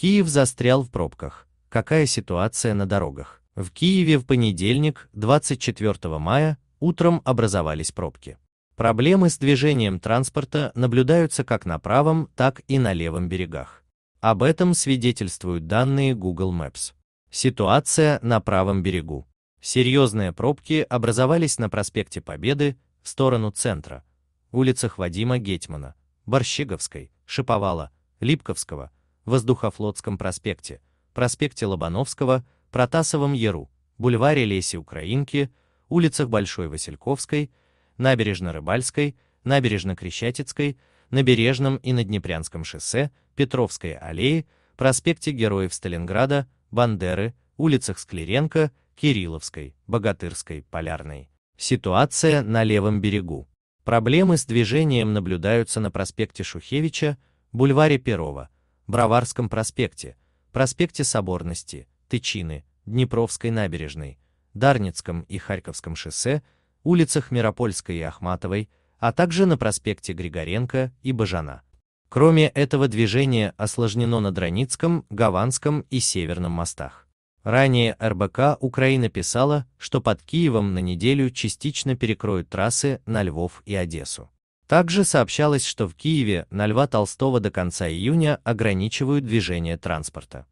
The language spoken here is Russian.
Киев застрял в пробках. Какая ситуация на дорогах? В Киеве в понедельник, 24 мая, утром образовались пробки. Проблемы с движением транспорта наблюдаются как на правом, так и на левом берегах. Об этом свидетельствуют данные Google Maps. Ситуация на правом берегу. Серьезные пробки образовались на проспекте Победы в сторону центра, улицах Вадима Гетьмана, Борщеговской, Шиповала, Липковского, Воздухофлотском проспекте, проспекте Лобановского, Протасовом Яру, бульваре Леси Украинки, улицах Большой Васильковской, Набережно-Рыбальской, Набережно-Крещатицкой, Набережном и на Днепрянском шоссе, Петровской аллее, проспекте Героев Сталинграда, Бандеры, улицах Склеренко, Кирилловской, Богатырской, Полярной. Ситуация на левом берегу. Проблемы с движением наблюдаются на проспекте Шухевича, бульваре Перова, Броварском проспекте, проспекте Соборности, Тычины, Днепровской набережной, Дарницком и Харьковском шоссе, улицах Миропольской и Ахматовой, а также на проспекте Григоренко и Бажана. Кроме этого движение осложнено на Драницком, Гаванском и Северном мостах. Ранее РБК Украина писала, что под Киевом на неделю частично перекроют трассы на Львов и Одессу. Также сообщалось, что в Киеве на Льва Толстого до конца июня ограничивают движение транспорта.